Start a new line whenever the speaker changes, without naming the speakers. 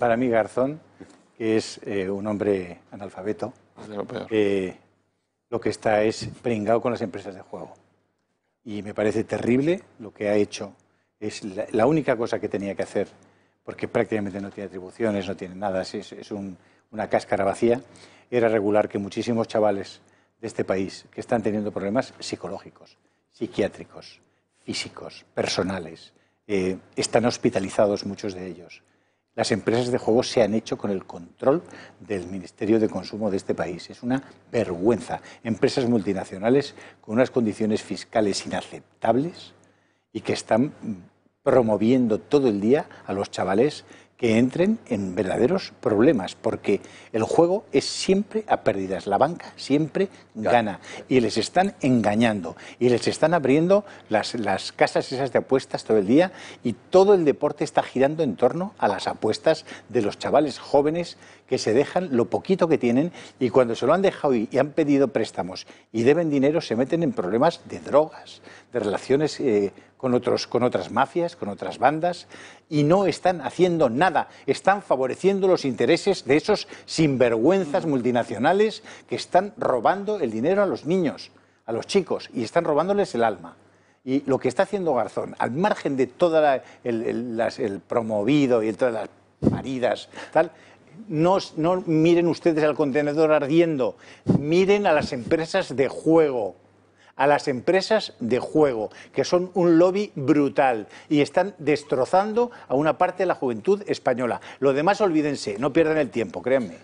para mí Garzón, que es eh, un hombre analfabeto, lo, que está es pringado con las empresas de juego. Y me parece terrible lo que ha hecho. Es la, única cosa que tenía que hacer, porque prácticamente no tiene atribuciones, no tiene nada, es, una cáscara vacía, era regular que muchísimos chavales de este país que están teniendo problemas psicológicos, psiquiátricos, físicos, personales, eh, están hospitalizados muchos de ellos. Las empresas de juego se han hecho con el control del Ministerio de Consumo de este país. Es una vergüenza. Empresas multinacionales con unas condiciones fiscales inaceptables y que están mm, promoviendo todo el día a los chavales que entren en verdaderos problemas, porque el juego es siempre a pérdidas, la banca siempre gana y les están engañando y les están abriendo las, casas esas de apuestas todo el día y todo el deporte está girando en torno a las apuestas de los chavales jóvenes que se dejan lo poquito que tienen y cuando se lo han dejado y, han pedido préstamos y deben dinero se meten en problemas de drogas, de relaciones eh, con, otros, con otras mafias, con otras bandas y no están haciendo nada están favoreciendo los intereses de esos sinvergüenzas multinacionales que están robando el dinero a los niños, a los chicos, y están robándoles el alma. Y lo que está haciendo Garzón, al margen de todo el, promovido y todas las paridas, tal, no miren ustedes al contenedor ardiendo, miren a las empresas de juego a las empresas de juego, que son un lobby brutal y están destrozando a una parte de la juventud española. Lo demás olvídense, no pierdan el tiempo, créanme.